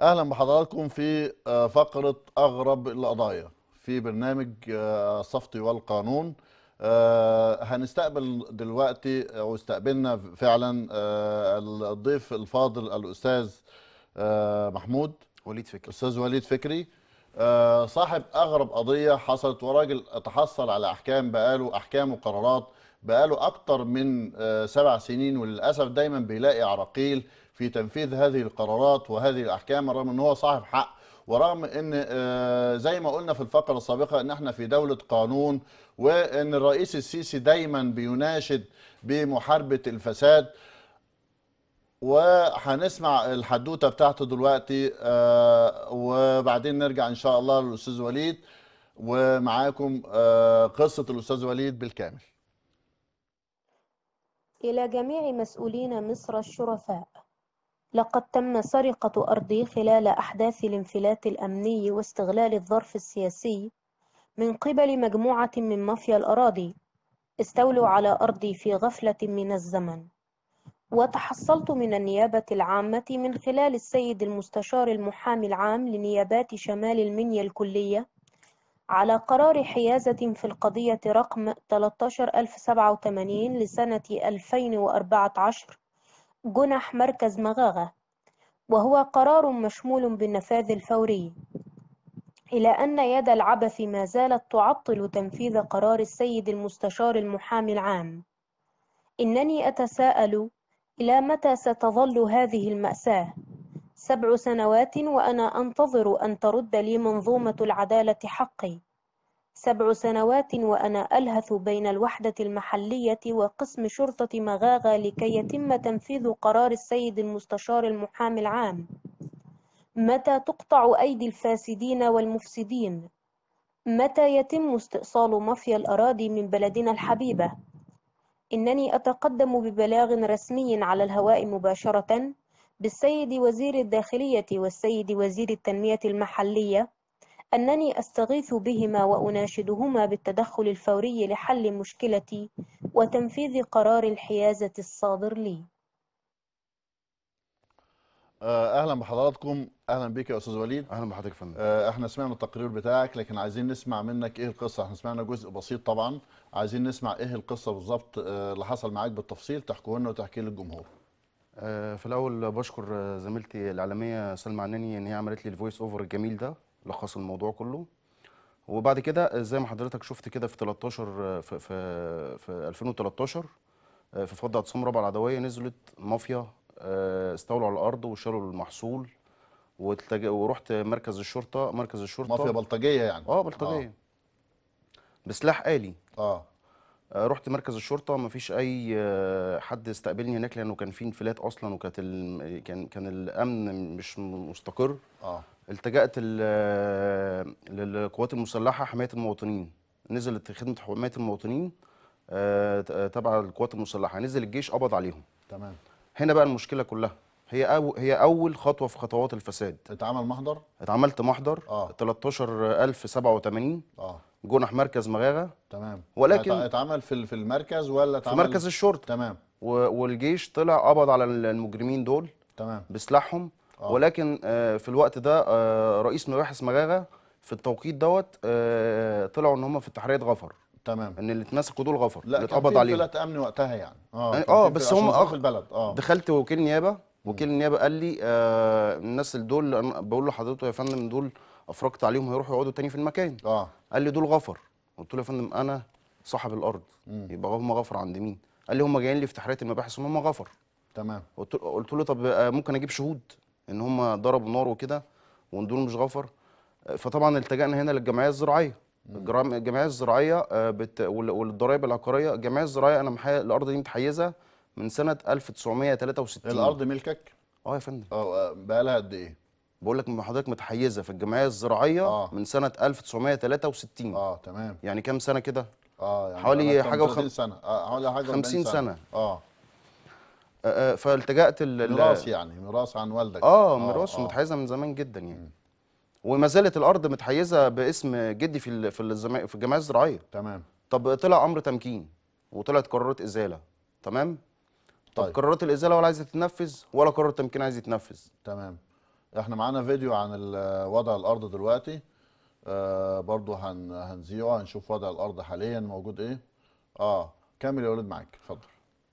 اهلا بحضراتكم في آه، فقره اغرب القضايا في برنامج آه، صفتي والقانون آه، هنستقبل دلوقتي او استقبلنا فعلا الضيف الفاضل الاستاذ محمود وليد فكري استاذ وليد فكري آه، صاحب اغرب قضيه حصلت وراجل تحصل على احكام بقاله احكام وقرارات بقاله اكتر من آه، سبع سنين وللاسف دايما بيلاقي عراقيل في تنفيذ هذه القرارات وهذه الاحكام رغم ان هو صاحب حق ورغم ان آه، زي ما قلنا في الفقره السابقه ان احنا في دوله قانون وان الرئيس السيسي دايما بيناشد بمحاربه الفساد وهنسمع الحدوته بتاعته دلوقتي آه، وبعدين نرجع ان شاء الله للاستاذ وليد ومعاكم آه، قصه الاستاذ وليد بالكامل الى جميع مسؤولين مصر الشرفاء لقد تم سرقه ارضي خلال احداث الانفلات الامني واستغلال الظرف السياسي من قبل مجموعه من مافيا الاراضي استولوا على ارضي في غفله من الزمن وتحصلت من النيابة العامة من خلال السيد المستشار المحامي العام لنيابات شمال المنيا الكلية على قرار حيازة في القضية رقم 13087 لسنة 2014 جنح مركز مغاغة وهو قرار مشمول بالنفاذ الفوري إلى أن يد العبث ما زالت تعطل تنفيذ قرار السيد المستشار المحامي العام إنني أتساءل إلى متى ستظل هذه المأساة؟ سبع سنوات وأنا أنتظر أن ترد لي منظومة العدالة حقي. سبع سنوات وأنا ألهث بين الوحدة المحلية وقسم شرطة مغاغا لكي يتم تنفيذ قرار السيد المستشار المحامي العام. متى تقطع أيدي الفاسدين والمفسدين؟ متى يتم استئصال مافيا الأراضي من بلدنا الحبيبة؟ إنني أتقدم ببلاغ رسمي على الهواء مباشرة بالسيد وزير الداخلية والسيد وزير التنمية المحلية أنني أستغيث بهما وأناشدهما بالتدخل الفوري لحل مشكلتي وتنفيذ قرار الحيازة الصادر لي آه، اهلا بحضراتكم اهلا بيك يا استاذ وليد اهلا بحضرتك يا فندم آه، احنا سمعنا التقرير بتاعك لكن عايزين نسمع منك ايه القصه احنا سمعنا جزء بسيط طبعا عايزين نسمع ايه القصه بالظبط آه، اللي حصل معاك بالتفصيل تحكوه لنا وتحكيه للجمهور في الاول بشكر زميلتي الاعلاميه سلمى عناني ان هي عملت لي الفويس اوفر الجميل ده لخص الموضوع كله وبعد كده زي ما حضرتك شفت كده في 13 في في, في 2013 في فضة عصام ربع العدويه نزلت مافيا آه، استولوا على الارض وشالوا المحصول ورحت مركز الشرطه مركز الشرطه مافيا بلطجيه يعني اه بلطجيه آه. بسلاح آلي اه, آه، رحت مركز الشرطه مفيش اي آه، حد استقبلني هناك لانه كان في انفلات اصلا وكانت ال... كان كان الامن مش مستقر اه التجأت ال... للقوات المسلحه حمايه المواطنين نزلت خدمه حمايه المواطنين تبع القوات المسلحه نزل الجيش قبض عليهم تمام هنا بقى المشكله كلها هي أو هي اول خطوه في خطوات الفساد اتعمل محضر اتعملت محضر اه 13087 اه جنح مركز مغاغه تمام ولكن اتعمل في في المركز ولا اتعمل في مركز الشرطه تمام والجيش طلع قبض على المجرمين دول تمام بسلاحهم آه. ولكن آه، في الوقت ده آه، رئيس مباحث مغاغه في التوقيت دوت آه، طلعوا ان هم في التحريات غفر تمام ان اللي اتمسكوا دول غفر لا اللي اتقبض عليهم لا امن وقتها يعني اه يعني اه بس هم اه البلد اه دخلت وكيل نيابه وكيل النيابه قال لي آه الناس اللي دول بقول له حضرته يا فندم دول افرجت عليهم هيروحوا يقعدوا تاني في المكان اه قال لي دول غفر قلت له يا فندم انا صاحب الارض مم. يبقى هم غفر عند مين قال لي هم جايين لي في تحرية المباحث هم غفر تمام قلت له طب آه، ممكن اجيب شهود ان هم ضربوا نار وكده وان دول مش غفر آه، فطبعا التجأنا هنا للجمعيه الزراعيه الجمعيه الزراعيه آه، بت... والضرايب العقاريه الجمعيه الزراعيه انا محي... الارض دي متحيزه من سنه 1963 الارض ملكك اه يا فندم اه بقى لها قد ايه بقول لك حضرتك متحيزه في الجمعيه الزراعيه آه. من سنه 1963 اه تمام يعني كام سنه كده اه يعني حوالي حاجه و50 وخم... سنه حوالي حاجه 50 آه، سنه, سنة. آه. آه, آه، فالتجأت ال... ميراث يعني ميراث عن والدك اه ميراث آه. متحيزه من زمان جدا يعني م. وما زالت الارض متحيزه باسم جدي في في في الجمعيه الزراعيه تمام طب طلع امر تمكين وطلعت قرارات ازاله تمام طيب, طيب قرارات الازاله ولا عايزه تتنفذ ولا قرار التمكين عايز يتنفذ تمام احنا معانا فيديو عن وضع الارض دلوقتي آه برضو هن هنزيعه هنشوف وضع الارض حاليا موجود ايه اه كمل يا ولد معاك اتفضل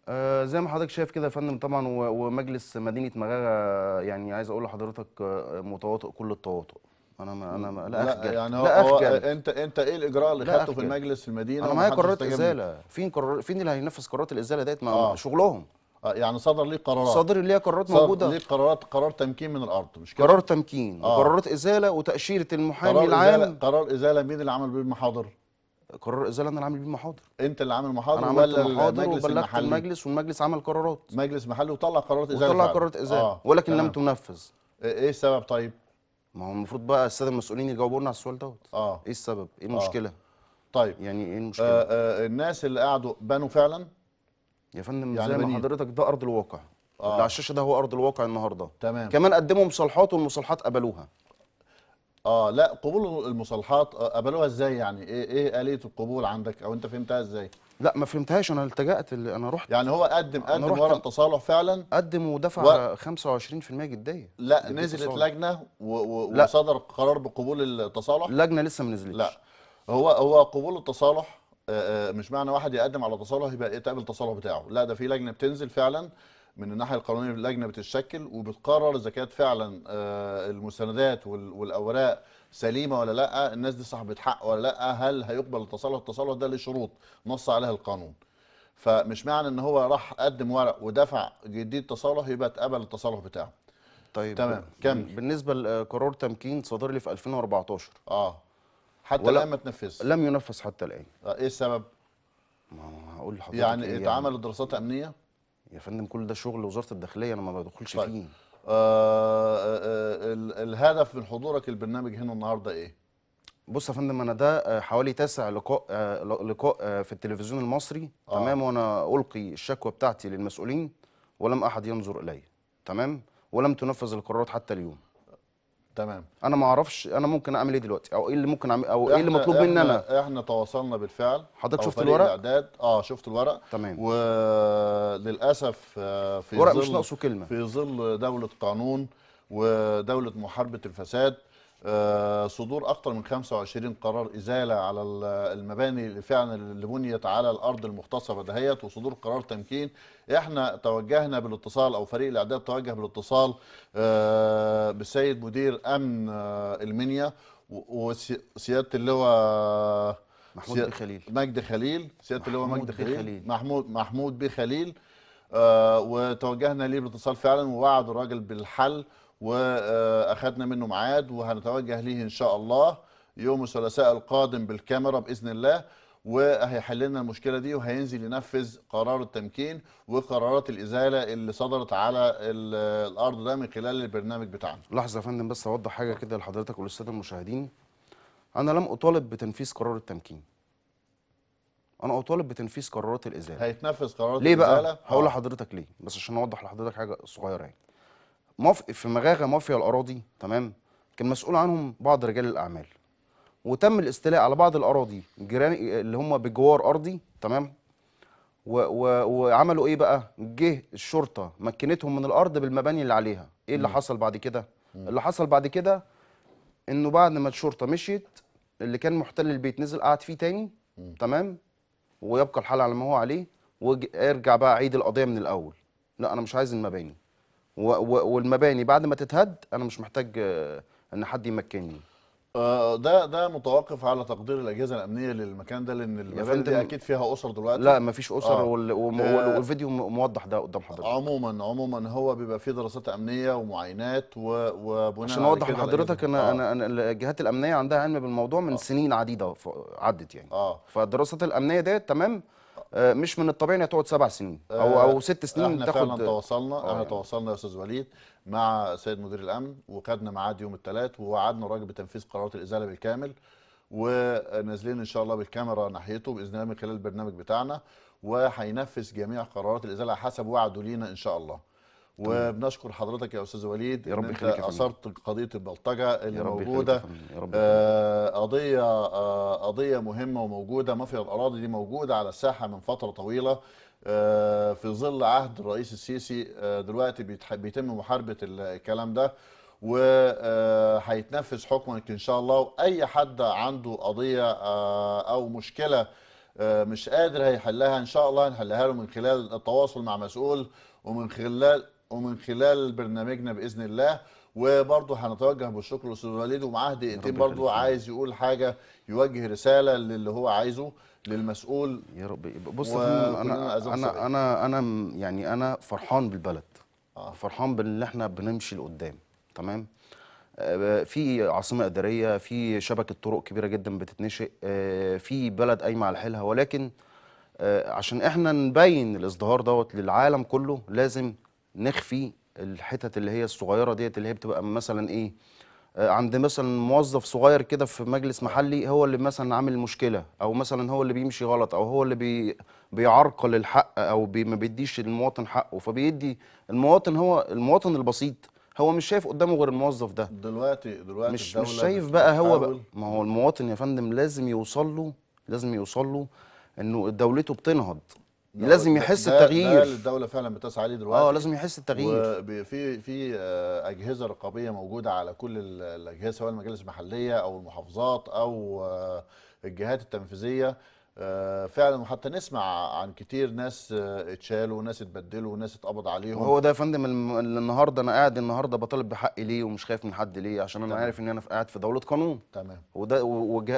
آه زي ما حضرتك شايف كده يا فندم طبعا ومجلس مدينه مغاغه يعني عايز اقول لحضرتك آه، متواطئ كل التواطؤ انا ما انا ما لا, لا اخجل يعني هو لا هو انت انت ايه الاجراء اللي خدته في المجلس في المدينه انا معايا قرارات ازاله فين قرار فين اللي هينفذ قرارات الازاله ديت آه. شغلهم آه يعني صدر ليه قرارات صدر ليه قرارات موجوده صدر ليه قرارات قرار تمكين من الارض مش كده قرار تمكين آه. وقرارات ازاله وتاشيره المحامي قرار العام إزالة قرار ازاله مين اللي عمل بيه المحاضر قرار ازاله انا اللي عامل بيه المحاضر انت اللي عامل المحاضر انا عملت المحاضر وبلغت المجلس والمجلس عمل قرارات مجلس محلي وطلع قرارات ازاله وطلع قرارات ازاله آه. ولكن لم تنفذ إيه-, ايه السبب طيب ما هو المفروض بقى الساده المسؤولين يجاوبوا لنا على السؤال دوت اه ايه السبب ايه آه. المشكله آه. طيب يعني ايه المشكله آه آه الناس اللي قعدوا بنوا فعلا يا فندم يعني زي ما حضرتك ده ارض الواقع آه. اللي على الشاشه ده هو ارض الواقع النهارده تمام كمان قدموا مصالحات والمصالحات قبلوها اه لا قبول المصالحات آه، قبلوها ازاي يعني ايه ايه آلية القبول عندك او انت فهمتها ازاي لا ما فهمتهاش انا التجأت اللي انا رحت يعني هو قدم قدم ورا ورق تصالح فعلا قدم ودفع 25% جديه لا نزلت لجنة و- و- لا. وصدر قرار بقبول التصالح لجنه لسه ما نزلتش لا هو هو قبول التصالح آه، آه، مش معنى واحد يقدم على تصالح يبقى يتقبل التصالح بتاعه لا ده في لجنه بتنزل فعلا من الناحيه القانونيه اللجنه بتتشكل وبتقرر اذا كانت فعلا آه، المستندات والاوراق سليمه ولا لا الناس دي صاحبه حق ولا لا هل هيقبل التصالح التصالح ده ليه شروط نص عليها القانون فمش معنى ان هو راح قدم ورق ودفع جديد تصالح يبقى اتقبل التصالح بتاعه طيب تمام كم بالنسبه لقرار آه، تمكين صدر لي في 2014 اه حتى الان ما تنفذش لم ينفذ حتى الان آه، ايه السبب ما هقول لحضرتك يعني, إيه، يعني اتعملت يعني دراسات امنيه يا فندم كل ده شغل وزاره الداخليه انا ما بدخلش طيب. فيه آه, آه،, آه، الهدف من حضورك البرنامج هنا النهارده ايه؟ بص يا فندم انا ده آه، حوالي تاسع لقاء لقاء في التلفزيون المصري آه. تمام وانا القي الشكوى بتاعتي للمسؤولين ولم احد ينظر الي تمام ولم تنفذ القرارات حتى اليوم تمام انا ما اعرفش انا ممكن اعمل ايه دلوقتي او ايه اللي ممكن أعمل او ايه اللي مطلوب مني انا احنا تواصلنا بالفعل حضرتك شفت الورق الاعداد اه شفت الورق تمام وللاسف آه، في ورق مش ناقصه كلمه في ظل دوله قانون ودوله محاربه الفساد آه، صدور أكثر من 25 قرار إزالة على المباني اللي فعلا اللي بنيت على الأرض المختصبه دهيت وصدور قرار تمكين احنا توجهنا بالاتصال أو فريق الإعداد توجه بالاتصال آه، بالسيد مدير أمن آه، المنيا وسيادة اللواء محمود بخليل مجد خليل سياده اللواء مجد خليل, خليل. محمود محمود بخليل آه، وتوجهنا ليه باتصال فعلا ووعد الراجل بالحل واخدنا منه معاد وهنتوجه ليه ان شاء الله يوم الثلاثاء القادم بالكاميرا باذن الله وهيحل لنا المشكله دي وهينزل ينفذ قرار التمكين وقرارات الازاله اللي صدرت على الارض ده من خلال البرنامج بتاعنا. لحظه يا فندم بس اوضح حاجه كده لحضرتك وللساده المشاهدين. انا لم اطالب بتنفيذ قرار التمكين. انا اطالب بتنفيذ قرارات الازاله هيتنفذ قرارات الازاله ليه بقى هقول آه. لحضرتك ليه بس عشان اوضح لحضرتك حاجه صغيره يعني في مغاغه مافيا الاراضي تمام كان مسؤول عنهم بعض رجال الاعمال وتم الاستيلاء على بعض الاراضي جيران اللي هم بجوار ارضي تمام و... و... وعملوا ايه بقى جه الشرطه مكنتهم من الارض بالمباني اللي عليها ايه اللي م. حصل بعد كده اللي حصل بعد كده انه بعد ما الشرطه مشيت اللي كان محتل البيت نزل قعد فيه تاني م. تمام ويبقى الحال على ما هو عليه وارجع بقى عيد القضيه من الاول لا انا مش عايز المباني والمباني بعد ما تتهد انا مش محتاج آه، ان حد يمكنني ده ده متوقف على تقدير الاجهزه الامنيه للمكان ده لان المباني دي اكيد فيها اسر دلوقتي لا مفيش اسر آه. وال... وم... آه. والفيديو موضح ده قدام حضرتك عموما عموما هو بيبقى فيه دراسات امنيه ومعاينات و... وبناء عشان اوضح لحضرتك ان آه. انا الجهات الامنيه عندها علم بالموضوع من آه. سنين عديده عدت يعني اه فالدراسات الامنيه ديت تمام آه، مش من الطبيعي انها تقعد سبع سنين او او آه، ست سنين احنا تاخد فعلا تواصلنا احنا آه. تواصلنا يا استاذ وليد مع سيد مدير الامن وخدنا ميعاد يوم الثلاث ووعدنا الراجل بتنفيذ قرارات الازاله بالكامل ونازلين ان شاء الله بالكاميرا ناحيته باذن الله من خلال البرنامج بتاعنا وهينفذ جميع قرارات الازاله حسب وعده لينا ان شاء الله وبنشكر حضرتك يا استاذ وليد يا رب يخليك اثرت قضيه البلطجه اللي يا رب موجوده يا رب آه، قضيه آه، قضيه مهمه وموجوده مافيا الاراضي دي موجوده على الساحه من فتره طويله آه، في ظل عهد الرئيس السيسي دلوقتي بيتم محاربه الكلام ده وهيتنفذ حكمك ان شاء الله واي حد عنده قضيه او مشكله مش قادر هيحلها ان شاء الله هنحلها له من خلال التواصل مع مسؤول ومن خلال ومن خلال برنامجنا باذن الله وبرضه هنتوجه بالشكر للاستاذ وليد ومعاه دقيقتين برضه عايز يقول حاجه يوجه رساله للي هو عايزه للمسؤول يا رب بص و... انا انا انا انا يعني انا فرحان بالبلد آه. فرحان باللي احنا بنمشي لقدام تمام آه، في عاصمه اداريه في شبكه طرق كبيره جدا بتتنشئ آه، في بلد قايمه على حيلها ولكن آه، عشان احنا نبين الازدهار دوت للعالم كله لازم نخفي الحتت اللي هي الصغيره ديت اللي هي بتبقى مثلا ايه آه، عند مثلا موظف صغير كده في مجلس محلي هو اللي مثلا عامل مشكله او مثلا هو اللي بيمشي غلط او هو اللي بي بيعرقل الحق او بي ما بيديش المواطن حقه فبيدي المواطن هو المواطن البسيط هو مش شايف قدامه غير الموظف ده دلوقتي دلوقتي مش مش شايف بقى هو بقى ما هو المواطن يا فندم لازم يوصل له لازم يوصل له انه دولته بتنهض لازم يحس ده التغيير ده الدوله فعلا بتسعى عليه دلوقتي اه لازم يحس التغيير في في آه، اجهزه رقابيه موجوده على كل الاجهزه سواء المجالس المحليه او المحافظات او آه، الجهات التنفيذيه آه، فعلا وحتى نسمع عن كتير ناس اتشالوا وناس اتبدلوا وناس اتقبض عليهم هو ده يا فندم النهارده انا قاعد النهارده بطالب بحقي ليه ومش خايف من حد ليه عشان انا تمام. عارف ان انا قاعد في دوله قانون تمام وده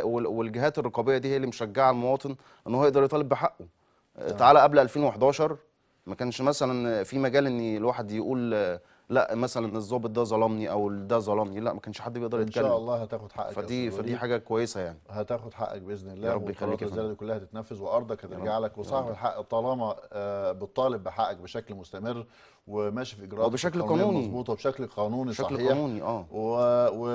والجهات الرقابيه دي هي اللي مشجعه المواطن ان هو يقدر يطالب بحقه آه، نعم. تعالى قبل 2011 ما كانش مثلا في مجال ان الواحد يقول آه، لا مثلا الضابط ده ظلمني او ده ظلمني لا ما كانش حد بيقدر يتكلم ان شاء الله هتاخد حقك فدي فدي حاجه كويسه يعني هتاخد حقك باذن الله يا رب يخليك دي كلها هتتنفذ وارضك هترجع لك وصاحب الحق طالما آه، بتطالب بحقك بشكل مستمر وماشي في اجراءات وبشكل قانوني مظبوطه وبشكل قانوني بشكل صحيح قانوني اه و... و...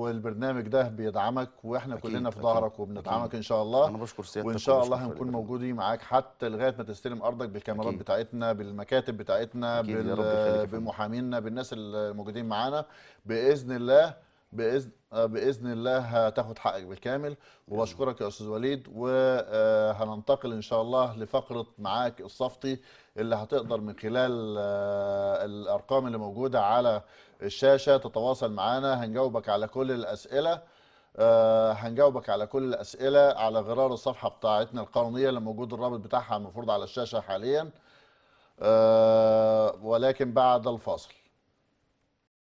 والبرنامج ده بيدعمك واحنا أكيد كلنا في ظهرك وبندعمك ان شاء الله انا بشكر سيادتك وان شاء الله هنكون موجودين معاك حتى لغايه ما تستلم ارضك بالكاميرات أكيد. بتاعتنا بالمكاتب بتاعتنا بال... بمحامينا بالناس الموجودين معانا باذن الله باذن آه، باذن الله هتاخد حقك بالكامل وبشكرك يا استاذ وليد وهننتقل آه، ان شاء الله لفقره معاك الصفتي اللي هتقدر من خلال آه، الارقام اللي موجوده على الشاشه تتواصل معانا هنجاوبك على كل الاسئله هنجاوبك على كل الاسئله على غرار الصفحه بتاعتنا القانونيه اللي موجود الرابط بتاعها المفروض على الشاشه حاليا ولكن بعد الفاصل